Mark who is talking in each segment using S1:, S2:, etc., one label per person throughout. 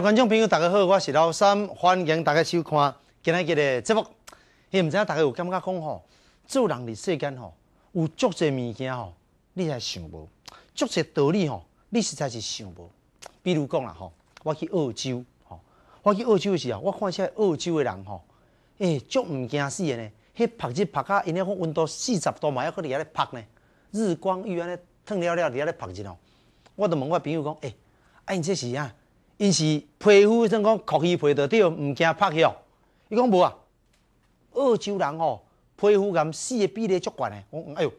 S1: 观众朋友，大家好，我是老三，欢迎大家收看。今日个节目，伊唔知道大家有感觉讲吼，做人伫世间吼，有足侪物件吼，你还想无？足侪道理吼，你实在是想无。比如讲啦吼，我去澳洲吼，我去澳洲的时候，我看下澳洲的人吼，哎，足唔惊死的呢？迄曝日拍到，因迄块温度四十度嘛，还搁伫遐咧拍呢？日光浴安尼烫了了，伫遐咧拍日哦。我就问我朋友讲，诶，啊，你这是啊？因是皮肤算讲，抗起皮得着，毋惊拍起哦。伊讲无啊，澳洲人哦，皮肤染死嘅比例足悬诶。我讲哎哟，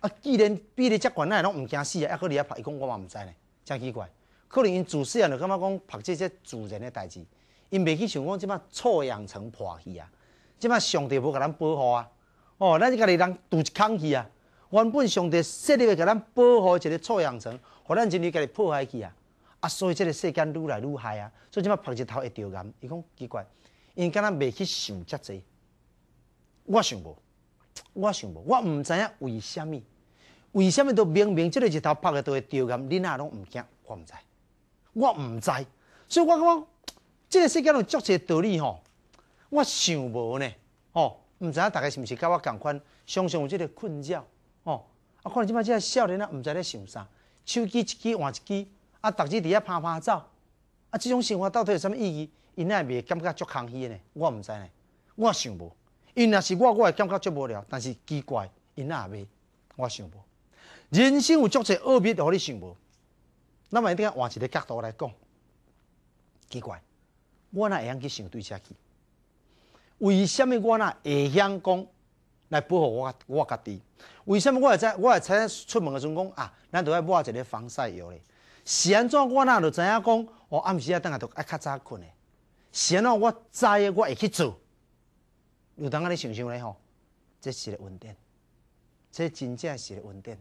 S1: 啊既然比例足悬，咱也拢毋惊死啊，还佫伫也拍。伊讲我嘛毋知呢，真奇怪。可能因自细啊，就感觉讲拍这这自然诶代志，因未去想讲即摆臭氧层破去啊，即摆上帝无甲咱保护啊。哦，咱家己人拄一空去啊。原本上帝设立诶甲咱保护一个臭氧层，互咱今日家己破坏去啊。啊，所以即个世间愈来愈大啊！所以即摆曝日头会着癌，伊讲奇怪，因敢若袂去想遮济。我想无，我想无，我毋知影为虾米？为虾米都明明即个日头曝个都会着癌，恁阿拢毋惊？我毋知，我毋知。所以我讲，即个世间有足济道理吼，我想无呢。哦，毋知影大家是毋是甲我共款，常常有即个困扰。哦，啊，看即摆即个少年啊，毋知咧想啥，手机一支换一支。啊，逐日伫遐趴趴走，啊，即种生活到底有啥物意义？因也未感觉足空虚呢，我毋知呢。我想无，因若是我，我会感觉足无聊。但是奇怪，因也未，我想无。人生有足济奥秘，着互你想无。咱么，一定换一个角度来讲，奇怪，我若会晓去想对家去？为什么我若会晓讲来保护我我家己？为什么我会知我会知出门的时阵讲啊？咱着要抹一个防晒油咧？是安怎我那著知影讲，我暗时啊等下著爱较早困诶。是安怎我知，我会去做。有当安尼想想咧吼，这是稳定，这真正是稳定。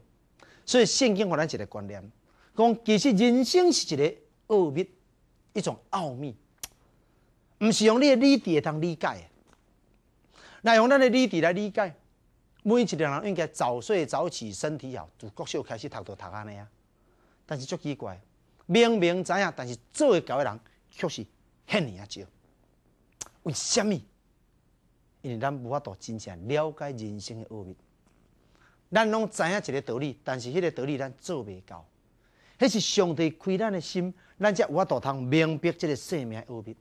S1: 所以圣经互咱一个观念，讲其实人生是一个奥秘，一种奥秘，毋是用你诶理智通理解。那用咱诶理智来理解，每一个人应该早睡早起，身体好，从国小开始读到读安尼啊。但是足奇怪，明明知影，但是做会到诶人却是遐尼啊少，为虾米？因为咱无法度真正了解人生诶奥秘。咱拢知影一个道理，但是迄个道理咱做袂到，迄是上帝开咱诶心，咱则有法度通明白即个生命奥秘。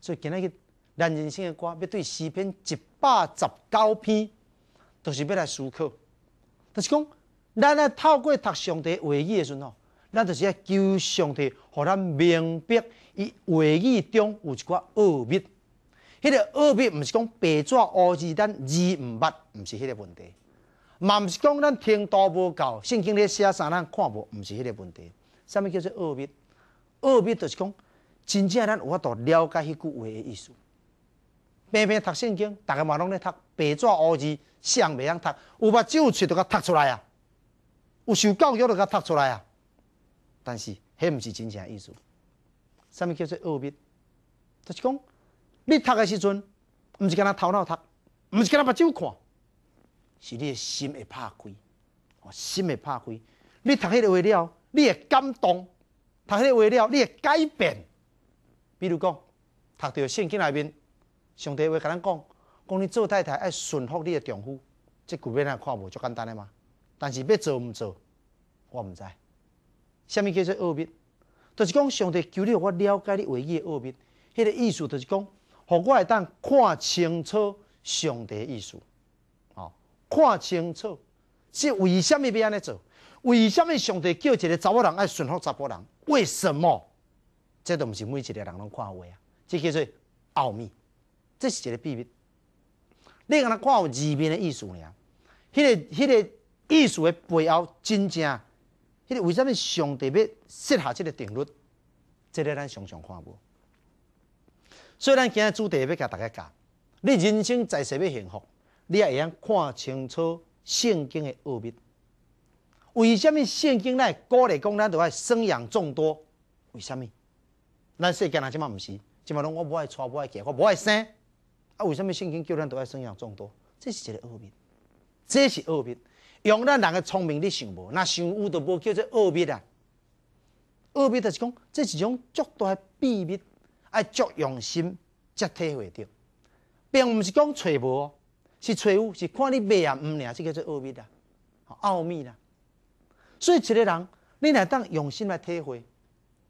S1: 所以今仔日咱人生诶歌，要对视频一百十九篇，都是要来思考。就是讲，咱来透过读上帝话语诶时阵吼。咱就是爱求上帝，互咱明白伊话语中有一寡恶秘。迄个恶秘毋是讲白纸黑字，咱字毋捌，毋是迄个问题。嘛毋是讲咱听多无够，圣经咧写啥咱看无，毋是迄个问题。啥物叫做恶秘？恶秘就是讲真正咱有法度了解迄句话的意思。平平读圣经，逐个嘛拢咧读白纸黑字，想袂晓读，有目睭喙，读甲读出来啊，有受教育就甲读出来啊。但是，迄毋是真正意思。啥物叫做恶笔？就是讲，你读诶时阵，毋是干那头脑读，毋是干那目睭看，是你诶心会拍开。心会拍开，你读迄个话了，你会感动；读迄个话了，你会改变。比如讲，读到圣经内面，上帝会甲咱讲，讲你做太太爱顺服你诶丈夫，句要文也看无足简单诶嘛。但是要做毋做，我毋知。虾物叫做奥秘？就是讲上帝求你，我了解你唯一的奥秘。迄个意思就是讲，互我会当看清楚上帝的意思，哦，看清楚，是为什物要安尼做？为什物上帝叫一个查某人爱顺服查某人？为什么？这都毋是每一个人拢看会啊，这叫做奥秘，这是一个秘密。你敢若看有字面诶意思呢？迄个、迄个意思诶背后真正。迄个为虾米上帝要设下即个定律？即个咱想想看无。所以咱今日主题要甲大家教，你人生在世要幸福，你也会晓看清楚圣经的奥秘。为虾米圣经内鼓励讲咱都爱生养众多？为虾米？咱世间人即满毋是？即满拢我无爱娶，无爱嫁，我无爱生。啊，为虾米圣经叫咱都爱生养众多？这是一个恶病？这是恶病。用咱人的聪明，你想无？若想有都无，叫做奥秘啊！奥秘就是讲，这是一种足大秘密，爱足用心才体会着，并毋是讲揣无，是揣有，是看你明啊、毋明，这叫做奥秘啊、奥秘啦。所以一个人，你若当用心来体会，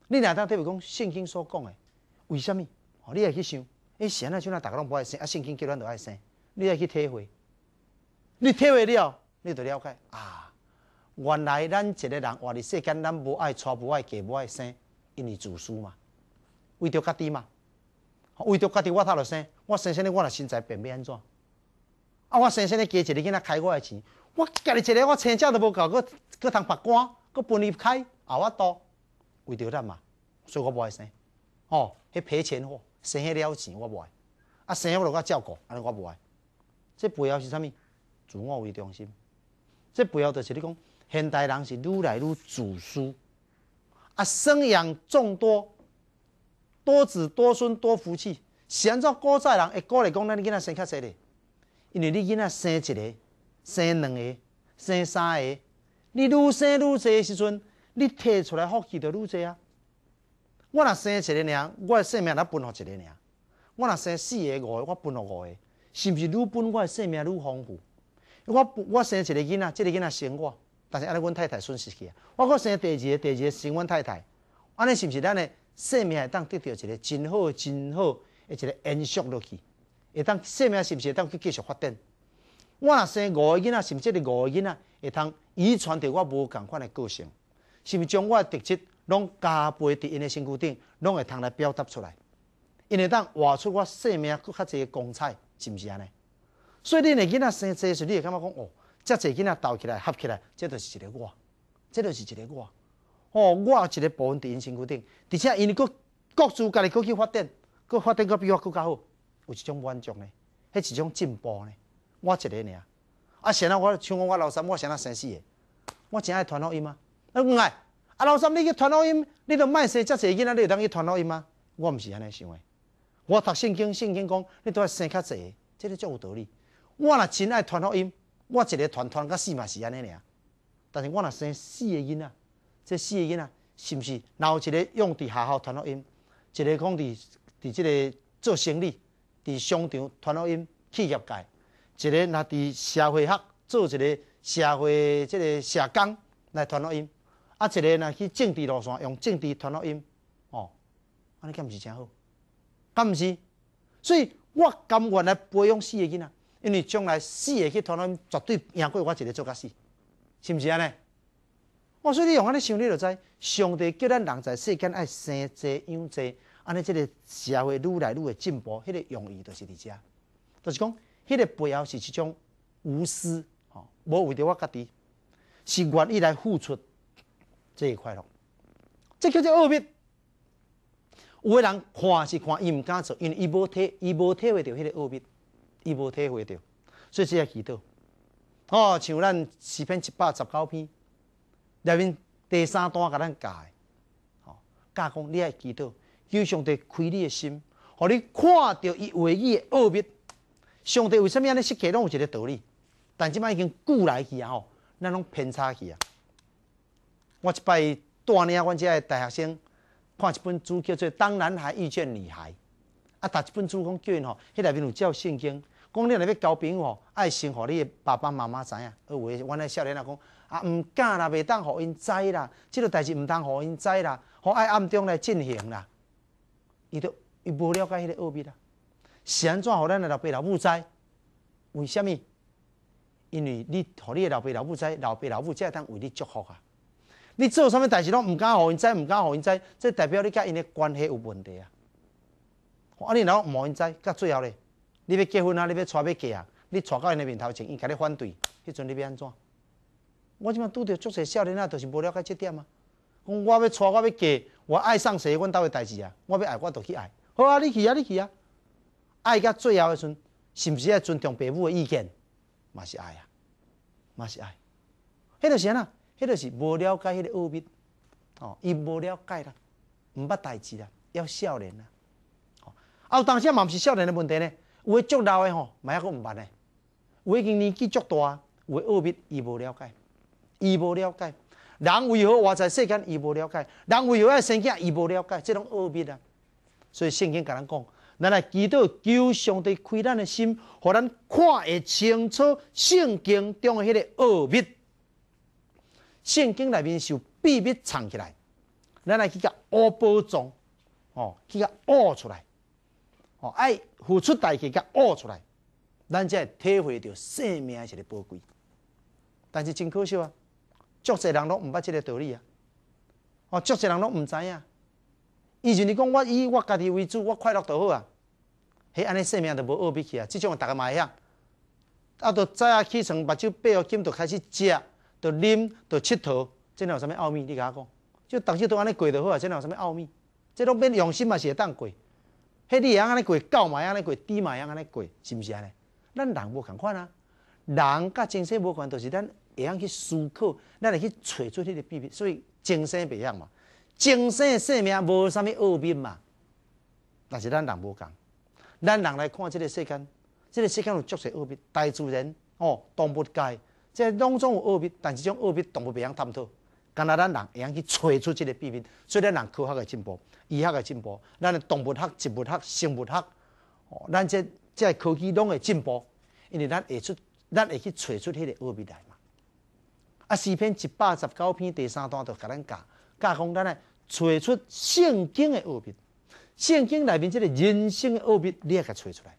S1: 你若当体会讲圣经所讲的？为什么？你若去想，你神啊，像咱逐个拢无爱生啊，圣经叫咱都爱生，你爱去体会，你体会了。你就了解啊！原来咱一个人活伫世间，咱无爱娶，无爱嫁，无爱生，因为自私嘛，为着家己嘛，为着家己，我头著生，我生生咧，我若身材变变安怎？啊，我生生咧，加一个囡仔开我嘅钱，我己一个我生假都无够，佫佫通罚光，佫分离开，啊，我多为着咱嘛，所以我无爱生，哦，迄赔钱吼，生迄了钱我无爱，啊，生我著较照顾，安尼我无爱，这背后是啥物？自我为中心。这不要就是你讲，现代人是愈来愈自私，啊，生养众多，多子多孙多福气。安怎古早人，会鼓励讲，咱囡仔生较生的，因为你囡仔生一个、生两个、生三个，你愈生愈济时阵，你摕出来福气就愈济啊。我若生一个尔，我性命才分互一个尔；我若生四个、五个，我分互五个，是毋是愈分我的性命愈丰富？我我生一个囡仔，即个囡仔生我，但是安尼阮太太损失去啊。我我生第二个第二个生阮太太，安尼是毋是咱的性命会当得到一个真好真好的一个延续落去？会当性命是毋是会当去继续发展？我若生五个囡仔，是毋是即个五个囡仔会当遗传着我无共款的个性？是毋是将我的特质拢加倍伫因的身躯顶，拢会通来表达出来，因为当活出我性命更较侪诶光彩，是毋是安尼？所以你的囡仔生济，是你感觉讲哦，这济囡仔斗起来合起来，这就是一个我，这就是一个我。哦，我一个部分伫因身躯顶，而且因佫各自家己佫去发展，佫发展个比我佫较好。有一种满足呢，是一种进步呢。我一个呢，啊，现在我像我老三，我现在生四个，我真爱传福因吗？啊爱。啊老三，你去传福因，你都卖生这济囡仔，你会当去传福因吗？我毋是安尼想的。我读圣经，圣经讲你都要生较济，这个最有道理。我若真爱团福音，我一个团团到死嘛是安尼尔。但是我若生四个囡仔，这四个囡仔是毋是，有一个用伫学校团福音，一个讲伫伫即个做生意，伫商场团福音，企业界，一个若伫社会学做一个社会即个社工来团福音，啊一个若去政治路线用政治团福音，哦，安尼干毋是真好，敢毋是？所以我甘愿来培养四个囡仔。因为将来死的去，他们绝对赢过我一个做甲死，是毋是安尼？我说你用安尼想，你就知。上帝叫咱人在世间爱生这养这，安尼即个社会愈来愈会进步，迄个用意就是伫遮，就是讲迄个背后是一种无私，吼，无为着我家己，是愿意来付出这一块咯。这叫做恶病。有个人看是看，伊毋敢做，因为伊无体，伊无体会到迄个恶病。伊无体会到，所以只个祈祷，吼，像咱视频一百十九篇，里面第三段甲咱教诶吼，教讲你爱祈祷，求上帝开你诶心，互你看到伊话语诶恶秘。上帝为什物安尼设计拢有一个道理，但即摆已经过来去啊吼，咱拢偏差去啊，我一摆带领阮遮个大学生看一本书叫做《当男孩遇见女孩》，啊，读一本书讲叫因吼，迄内面有照圣经。讲你若要交朋友，爱先互你诶爸爸妈妈知影。有位原来少年阿讲，啊毋敢啦，袂当互因知啦，即个代志毋通互因知啦，互爱暗中来进行啦。伊都伊无了解迄个恶秘啦，是安怎互咱诶老爸老母知？为虾米？因为你，互你诶老爸老母知，老爸老母才会当为你祝福啊。你做啥物代志拢毋敢互因知，毋敢互因知，这代表你甲因诶关系有问题啊。我阿你若毋互因知，到最后咧。你要结婚啊！你要娶，要嫁啊！你娶到伊面头前，伊甲你反对，迄阵你要安怎？我即摆拄着足侪少年仔，就是无了解这点啊！讲我要娶，我要嫁，我爱上谁，阮兜会代志啊！我要爱，我就去爱。好啊，你去啊，你去啊！爱到最后的时，阵，是毋是要尊重父母的意见？嘛是爱啊，嘛是爱。迄就是啊，迄就是无了解迄个恶病哦，伊无了解啦，毋捌代志啦，要少年呐。有当下嘛毋是少年的问题呢？有足作老的吼，咪阿个毋办呢？有已经年纪足大，有恶病，伊无了解，伊无了解，人为何活在世间？伊无了解，人为何爱生囝，伊无了解，即种恶病啊！所以圣经甲咱讲，咱来祈祷，求上帝开咱的心，互咱看会清楚圣经中的迄个恶病。圣经内面是有秘密藏起来，咱来去甲恶包装，哦，去甲恶出来。爱付出代价，悟出来，咱才会体会到生命是咧宝贵。但是真可惜啊，足侪人拢毋捌即个道理啊，哦，足侪人拢毋知影。以前你讲我以我家己为主，我快乐就好啊，系安尼生命都无恶起去啊。即种我大家会晓。啊，都早啊起床，目睭八颗金都开始食，都啉，都佚佗，即哪有啥物奥秘？你甲我讲，就逐日都安尼过就好啊，即哪有啥物奥秘？即拢变用心嘛，是会当过。迄你样安尼过，狗嘛样安尼过，猪嘛样安尼过，是毋是安尼？咱人无共款啊，人甲精神无关，都是咱会用去思考，咱会去揣出迄个秘密。所以精神不一样嘛，精神生命无啥物恶病嘛，但是咱人无共，咱人来看即个世间，即个世间有足侪恶病，大自然哦，动物界，即拢总有恶病，但是种恶病动物未用探讨。加拿大人会用去找出即个秘密。所以咱科学的进步，医学的进步，咱的动物学、植物学、生物学，哦，咱这这科技拢会进步，因为咱会出，咱会去找出迄个奥秘来嘛。啊，视频一百、十九篇第三段著甲咱教，教讲咱来找出圣经的奥秘，圣经内面即个人生的奥秘，你也甲找出来，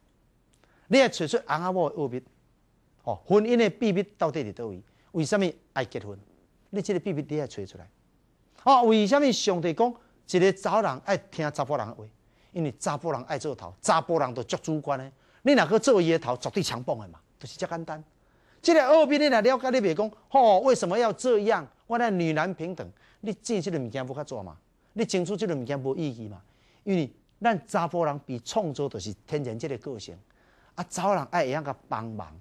S1: 你也找出阿妈某的奥秘。哦，婚姻的秘密到底伫倒位？为什么爱结婚？你即个秘密你也找出来，哦，为什么上帝讲一个查某人爱听查甫人的话？因为查甫人爱做头，查甫人都足主观的。你若去做伊的头绝对强棒的嘛，就是遮简单。即个二边你若了解你袂讲，哦，为什么要这样？我讲女男平等，你认即个物件无较多嘛？你清楚即个物件无意义嘛？因为咱查甫人比创作都是天然即个个性，啊，查某人爱会晓甲帮忙，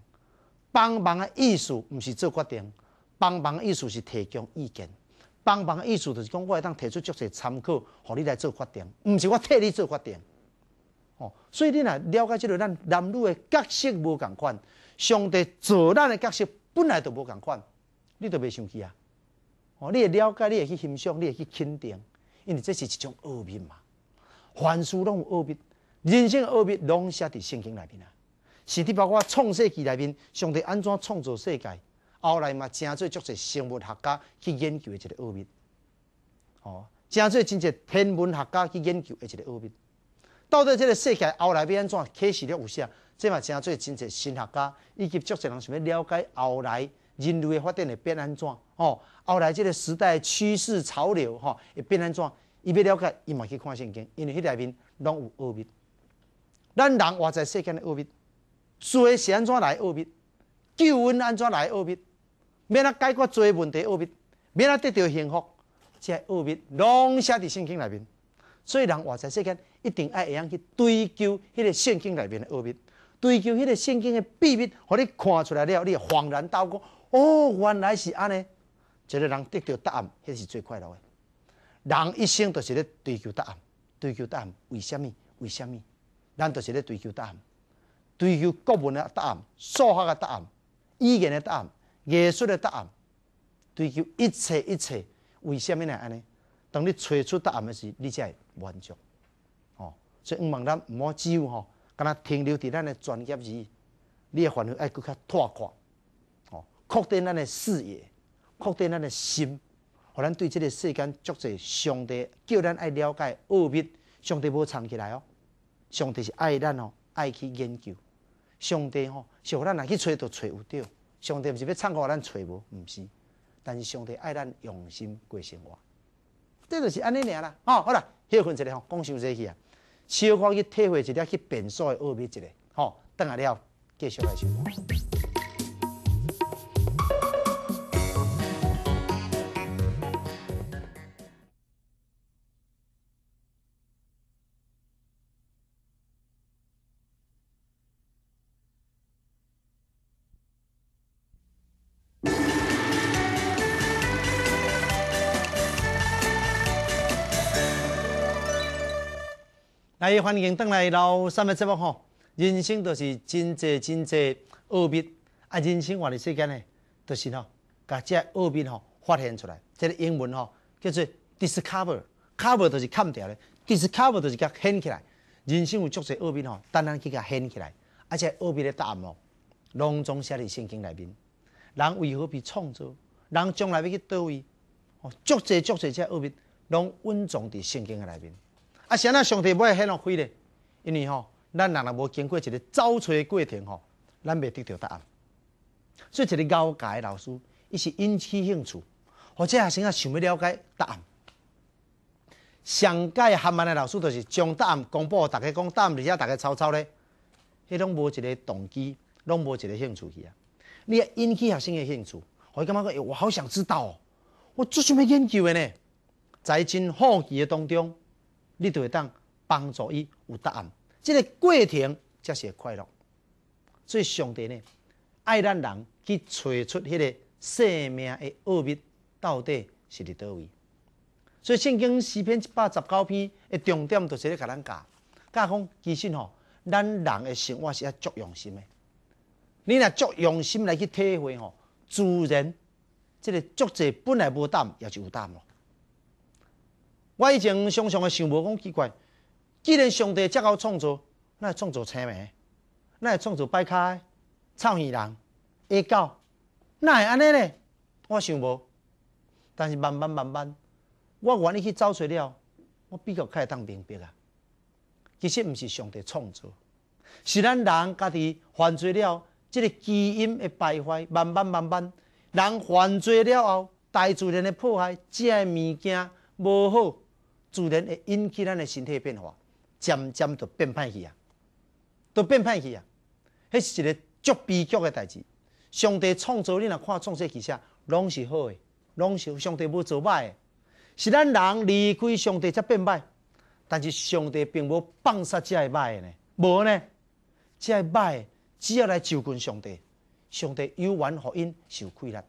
S1: 帮忙的意思毋是做决定。帮忙意思是提供意见，帮忙的意思就是讲我会当提出足些参考，互你来做决定，毋是我替你做决定。哦，所以你若了解即个咱男女诶角色无共款，上帝造咱诶角色本来著无共款，你都袂生气啊？哦，你会了解，你会去欣赏，你会去肯定，因为这是一种恶病嘛。凡事拢有恶病，人生诶恶病拢写伫圣经内面啊，是至包括创世纪内面，上帝安怎创造世界？后来嘛，真侪足侪生物学家去研究一个奥秘，吼，真做真侪天文学家去研究一个奥秘。到底这个世界后来要安怎？开始了有啥？这嘛真侪真侪新学家，以及足侪人想要了解后来人类的发展会变安怎？吼，后来这个时代趋势潮流哈会变安怎？伊要了解，伊嘛去看圣经，因为迄内面拢有奥秘。咱人活在世间的奥秘，水是安怎来奥秘？救恩安怎来奥秘？免咱解决做问题厄密，免咱得到幸福，即厄密拢写伫圣经内面。所以人活在世间，一定爱会用去追求迄个圣经内面的厄密，追求迄个圣经的秘密，互你看出来了，你会恍然大悟，哦，原来是安尼。一个人得到答案，迄是最快乐的。人一生都是咧追求答案，追求答案，为什么？为什么？咱都是咧追求答案？追求各文的答案，数学的答案，语言的答案。耶稣的答案，追求一切一切，为什么呢？安尼？当你找出答案的候，你才会满足。哦，所以唔问咱唔好只有吼，甘那停留伫咱的专业已，你的范围爱佮较拓宽，哦，扩展咱的视野，扩展咱的心，互咱对这个世间足侪上帝叫咱爱了解奥秘，上帝无藏起来哦，上帝是爱咱哦，爱去研究，上帝吼是互咱若去找就找有着。上帝毋是要唱歌，咱找无，毋是。但是上帝爱咱用心过生活，这就是安尼尔啦。哦，好啦，歇困一下吼，讲休息去啊。小可去体会一下，去变数的奥秘一下。好，等下了继续来活。哎，欢迎登来老三八节目吼！人生都是真多真多恶弊，啊！人生万里世间嘞，都是吼，把这恶弊吼发现出来，这个英文吼叫做 discover。c o v e r 就是看不掉嘞，discover 就是甲掀起来。人生有足侪恶弊吼，当然去甲掀起来。而且恶弊的答案哦，拢藏在伫圣经内面。人为何被创造？人将来要去到位，哦，足侪足侪这恶弊，拢蕴藏伫圣经的内面。啊，是安那？上帝要迄咱开咧，因为吼，咱人若无经过一个找错过程吼，咱袂得着答案。做一个教牙的老师，伊是引起兴趣，或者学生也想要了解答案。上届含慢的老师都是将答案公布，大家讲答案，而且大家抄抄咧，迄拢无一个动机，拢无一个兴趣去啊。你引起学生的兴趣，我感觉诶，我好想知道，哦，我做虾米研究诶呢，在真好奇诶当中。你就会当帮助伊有答案，这个过程才是快乐。所以上帝呢，爱咱人去找出迄个生命诶奥秘到底是伫倒位。所以圣经十篇一百十九篇诶重点就是咧甲咱教，教讲其实吼，咱人诶生活是要作用心的。你若作用心来去体会吼，自然这个作者本来无胆，也是有胆咯。我以前常常会想无，讲奇怪，既然上帝真敖创造，那会创造青梅，那会创造败开，臭鱼人，恶狗，哪会安尼呢？我想无，但是慢慢慢慢，我愿意去找出了，我比较开当明白啊。其实毋是上帝创造，是咱人家己犯罪了，即个基因会败坏，慢慢慢慢，人犯罪了后，大自然的破坏，正嘅物件无好。自然会引起咱的身体变化，渐渐就变歹去啊，都变歹去啊，迄是一个足悲剧的代志。上帝创造，你若看创世记啥，拢是好诶，拢是上帝要做歹诶，是咱人离开上帝才变歹。但是上帝并无放杀这下歹的呢，无呢？这下歹只要来就近上帝，上帝有缘福因受亏了。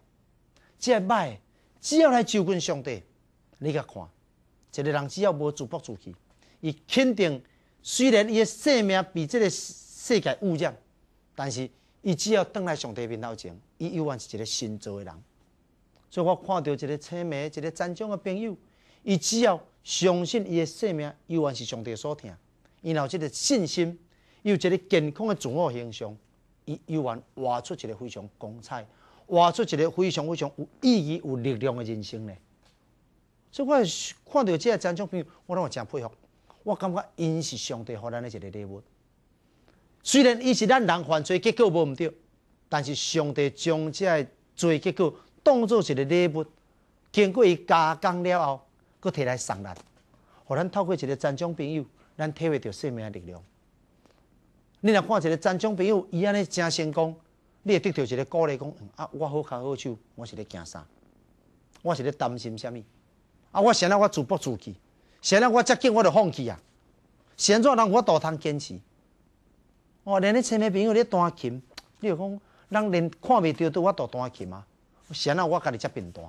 S1: 这下歹只要来就近上帝，你甲看。一个人只要无自暴自弃，伊肯定虽然伊的性命被这个世界污染，但是伊只要倒来上帝面前，伊永远是一个新造的人。所以我看到一个青梅，一个战争的朋友，伊只要相信伊的性命，永远是上帝所听，然后这个信心，有一个健康的自我形象，伊永远活出一个非常光彩，活出一个非常非常有意义、有力量的人生呢。所以我看到这个战争朋友，我拢真佩服。我感觉因是上帝给咱一个礼物。虽然伊是咱人犯罪结果无毋对，但是上帝将这个罪结果当做一个礼物，经过伊加工了后，搁摕来送咱，互咱透过一个战争朋友，咱体会到生命的力量。你若看一个战争朋友，伊安尼真成功，你会得到一个鼓励，讲啊，我好卡好手，我是咧惊啥？我是咧担心啥物？啊！我先了我自暴自弃，先了我接近我就放弃啊！先做人我都通坚持，哦，连你亲戚朋友咧弹琴，你就讲，人连看袂到都我都弹琴啊，先了我家己遮贫惰，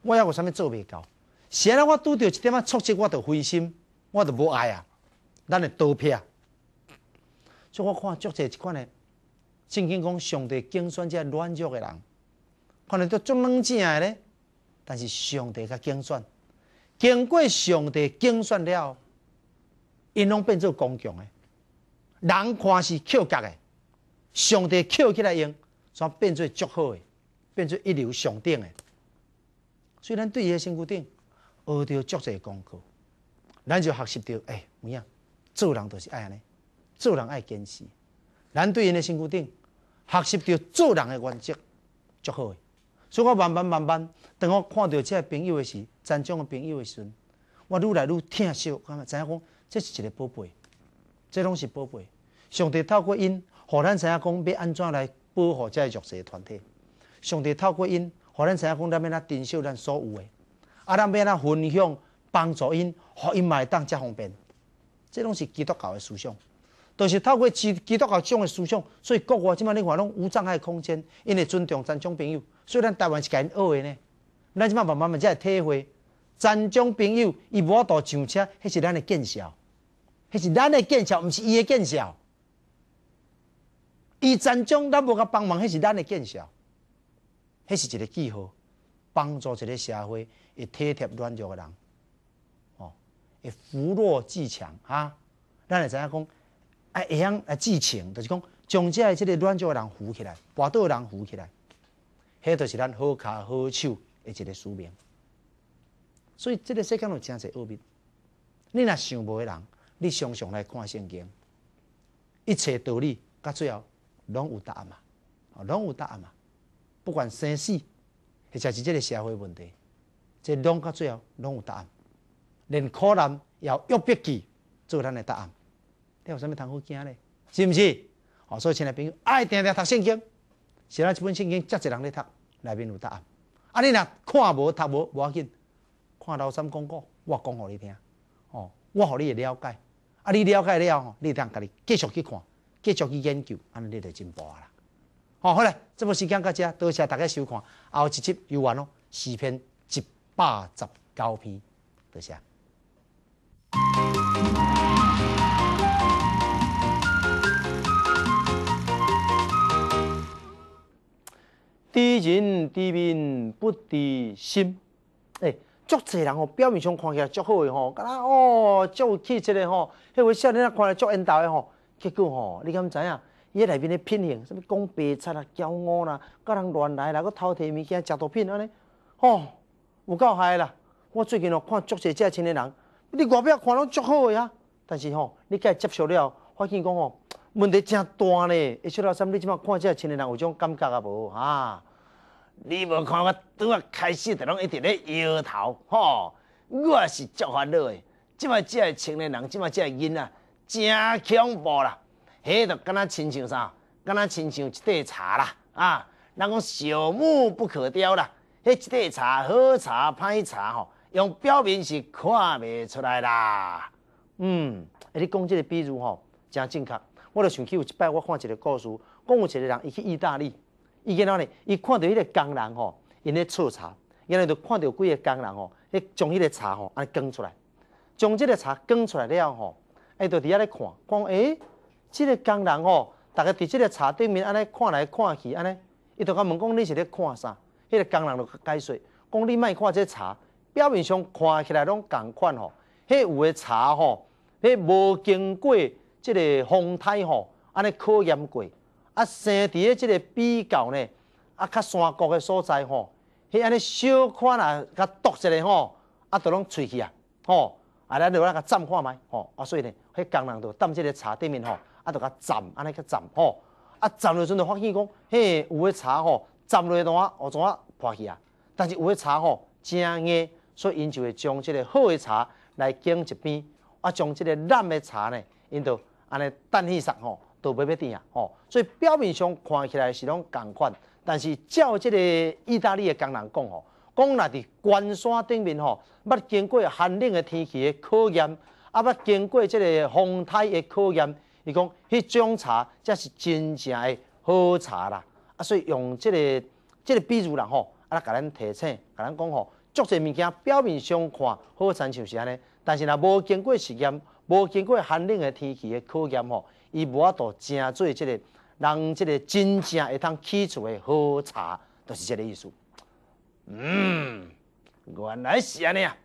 S1: 我还有啥物做袂到？先了我拄着一点仔挫折，我着灰心，我着无爱啊！咱会倒撇啊！以我看足济即款嘞，正经讲上帝精选遮软弱的人，可能都足软的咧，但是上帝较精选，经过上帝精算了，因拢变做工匠的，人看是缺角的，上帝捡起来用，煞变做足好的，变做一流上等的。虽然对伊的身躯顶学着足济功课，咱就学习着，哎，有影做人就是爱安尼，做人爱坚持。咱对因的身躯顶学习着做人的原则，足好诶。所以我慢慢慢慢，当我看到这朋友的时，咱种的朋友的时，我愈来愈疼惜。影讲这是一个宝贝，这拢是宝贝。上帝透过因，互咱知影讲要安怎来保护这弱势团体？上帝透过因，互咱知影讲咱要要珍惜咱所有的，啊，要们要分享帮助因，互因会当才方便。这拢是基督教的思想。就是透过基基督教种诶思想，所以国外即满你看拢无障碍空间，因为尊重战争朋友。所以咱台湾是因学诶呢。咱即满慢慢慢才会体会战争朋友伊无法度上车，迄是咱诶见笑，迄是咱诶见笑，毋是伊诶见笑。伊战争咱无甲帮忙，迄是咱诶见笑，迄是一个记号，帮助一个社会，会体贴软弱诶人，哦，会扶弱济强啊。咱会知影讲？会晓啊，志情就是讲，将这即个软的人扶起来，倒惰人扶起来，迄就是咱好骹好手的一个使命。所以，即个世间有真侪恶病，你若想无的人，你常常来看圣经，一切道理，到最后拢有答案嘛，拢有答案嘛。不管生死，或者是即个社会问题，即拢到最后拢有答案，连苦难也有逼记做咱的答案。有啥物通好惊咧是毋是哦所以亲爱朋友爱定定读圣经是咱即本圣经遮济人咧读内面有答案啊你若看无读无无要紧看老三讲古我讲互你听哦，我互你会了解啊你了解了吼你通甲你继续去看继续去研究安尼你著进步啊啦好好嘞，即本时间到遮多谢大家收看后一集游完咯视频一百十九篇多谢低人低面不低心，诶，足侪人吼表面上看起来足好诶吼，敢那哦，足有气质诶吼，迄位少年仔看来足缘投诶吼，结果吼，你敢知影？伊内面诶品行，啥物讲白贼啦、骄傲啦，甲人乱来啦，搁偷摕物件、食毒品安尼，吼，有够害啦！我最近哦看足济遮亲诶人，你外表看拢足好诶啊，但是吼，你解接触了，发现讲吼。问题真大呢。一出老三，你即马看即个青年人有种感觉啊无？哈，
S2: 你无看我拄啊开始就拢一直咧摇头吼，我是足烦恼的。即马即个青年人，即马即个人啊，正恐怖啦！迄就敢若亲像啥？敢若亲像一袋茶啦，啊，人讲朽木不可雕啦，迄一袋茶好茶歹茶吼，用表面是看袂出来啦。嗯，你讲即个比如吼，真正确。
S1: 我就想起有一摆，我看一个故事，讲有一个人伊去意大利，伊今仔呢，伊看到迄个工人吼，因咧撮茶，然后就看到几个工人吼，迄将迄个茶吼安尼滚出来，将即个茶滚出来了后吼，伊就伫遐咧看，讲诶即个工人吼，逐个伫即个茶对面安尼看来看去安尼，伊就甲问讲你是咧看啥？迄个工人就解释，讲你莫看这茶，表面上看起来拢共款吼，迄有诶茶吼，迄无经过。即个风态吼，安尼考验过啊，生伫个即个比较呢啊，较山谷个所在吼，迄安尼小看啊，较毒一个吼啊，着拢喙去啊，吼啊，咱落来甲站看觅吼啊，所以呢，迄工人着踮即个茶店面吼啊，着甲站安尼个站吼啊，站落阵就发现讲嘿，有诶茶吼站落呾，有怎啊破去啊，但是有诶茶吼正个，所以因就会将即个好诶茶来敬一边，啊，将即个烂诶茶呢。因都安尼等迄杀吼，都袂变甜啊吼，所以表面上看起来是拢共款，但是照即个意大利的工人讲吼，讲若伫悬山顶面吼，捌经过寒冷的天气的考验，啊，捌经过即个风台的考验，伊讲迄种茶才是真正的好茶啦，啊，所以用即个即个，比如啦吼，啊，来甲咱提醒，甲咱讲吼。这些物件表面上看好像就是安尼，但是若无经过实验，无经过寒冷的天气的考验吼，伊无法度真做即个，人即个真正会通起厝的好茶，就
S2: 是即个意思。嗯，原来是安尼啊！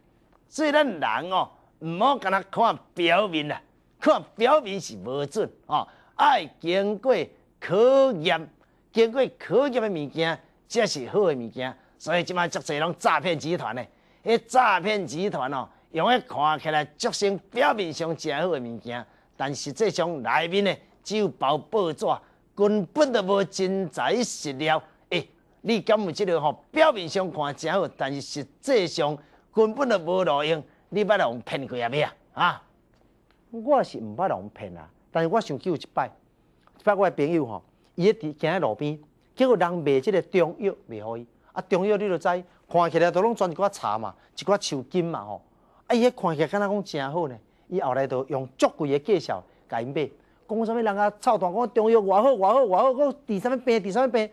S2: 所以咱人哦，毋好干那看表面啊，看表面是无准哦，爱经过考验，经过考验的物件，才是好的物件。所以即摆足济拢诈骗集团呢。迄诈骗集团哦，用迄看起来足像表面上诚好诶物件，但实际上内面呢只有包报纸，根本着无真材实料。诶，你敢有即个吼？表面上看诚好，但是实际上根本着无路用。你捌互骗过啊未啊？啊！
S1: 我是毋捌互骗啊，但是我想起有一摆，一摆我朋友吼，伊一直行在路边，结果人卖即个中药卖互伊。啊，中药你著知，看起来都拢全一寡茶嘛，一寡树根嘛吼。啊，伊迄看起来敢若讲真好呢，伊后来著用足贵个介绍，甲因买，讲啥物人啊，臭大讲中药偌好偌好偌好，讲治啥物病治啥物病，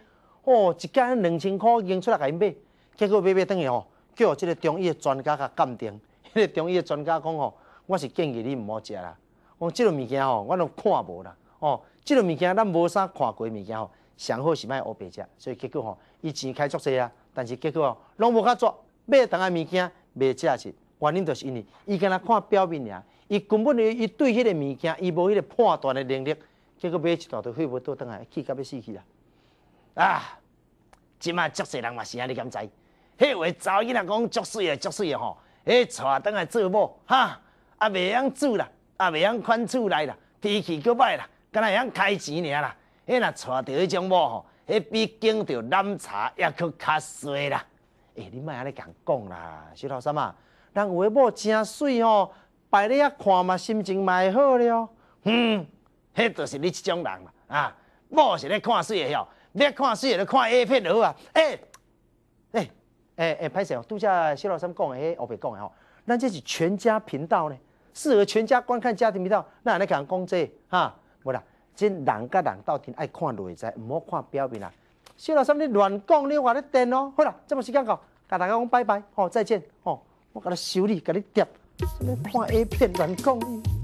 S1: 哦，一间两千块经出来甲因买，结果买买等于吼，叫即个中医个专家甲鉴定，迄 个中医个专家讲吼，我是建议你毋好食啦，讲即类物件吼，我都看无啦，哦，即类物件咱无啥看过物件吼，上好是莫乌白食，所以结果吼。以前开足势啊，但是结果哦，拢无甲作，买同安物件卖价是，原因就是因为伊敢若看表面尔，伊根本着伊对迄个物件伊无迄个判断的能力，结果买一大都血无倒当来，气甲要死去啦！
S2: 啊，即嘛足细人嘛是安尼敢知？迄话查某囡仔讲足水诶足水诶吼，迄娶倒来做某哈，也未晓煮啦，也未晓款厝内啦，脾气够歹啦，敢若会晓开钱尔啦，迄若娶着迄种某吼。迄比景着奶茶也搁较水啦！诶你莫安尼讲讲啦，小老三啊，人有诶某
S1: 真水吼，摆伫遐看嘛，心情蛮好了。
S2: 嗯，迄就是你即种人啦！啊，某是咧看水诶，晓？你看水诶，你看 A 片好啊！哎，
S1: 哎，诶、诶诶、诶拍摄哦，拄则小老三讲诶，我未讲诶吼，咱这是全家频道呢，适合全家观看家庭频道。那安尼讲讲即，哈，无啦。人甲人到阵爱看内在，毋好看表面啦。小老师，你乱讲，你话你颠哦。好啦，这么时间到，甲大家讲拜拜，吼，再见，吼。我甲你修理，甲你调，你看 A 片乱讲。